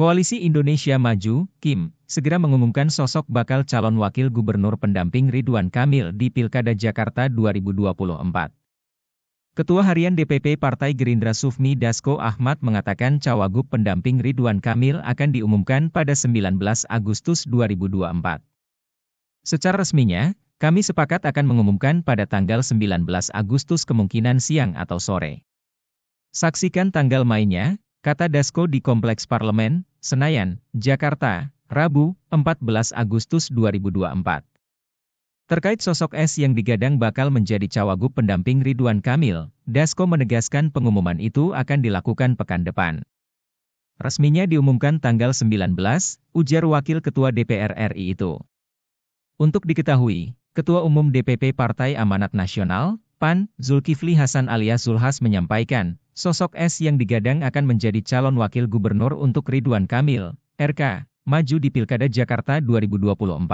Koalisi Indonesia Maju, Kim, segera mengumumkan sosok bakal calon wakil gubernur pendamping Ridwan Kamil di Pilkada Jakarta 2024. Ketua Harian DPP Partai Gerindra Sufmi Dasko Ahmad mengatakan cawagup pendamping Ridwan Kamil akan diumumkan pada 19 Agustus 2024. Secara resminya, kami sepakat akan mengumumkan pada tanggal 19 Agustus kemungkinan siang atau sore. Saksikan tanggal mainnya, kata Dasko di Kompleks Parlemen, Senayan, Jakarta, Rabu, 14 Agustus 2024. Terkait sosok S yang digadang bakal menjadi cawagup pendamping Ridwan Kamil, Dasko menegaskan pengumuman itu akan dilakukan pekan depan. Resminya diumumkan tanggal 19, ujar Wakil Ketua DPR RI itu. Untuk diketahui, Ketua Umum DPP Partai Amanat Nasional, PAN, Zulkifli Hasan alias Zulhas menyampaikan, Sosok S yang digadang akan menjadi calon wakil gubernur untuk Ridwan Kamil, RK, maju di Pilkada Jakarta 2024.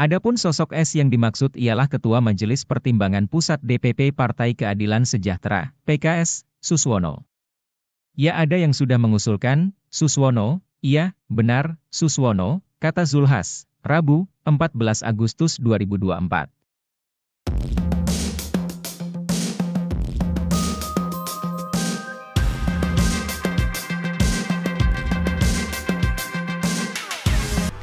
Adapun sosok S yang dimaksud ialah Ketua Majelis Pertimbangan Pusat DPP Partai Keadilan Sejahtera, PKS, Suswono. Ya ada yang sudah mengusulkan, Suswono, iya, benar, Suswono, kata Zulhas, Rabu, 14 Agustus 2024.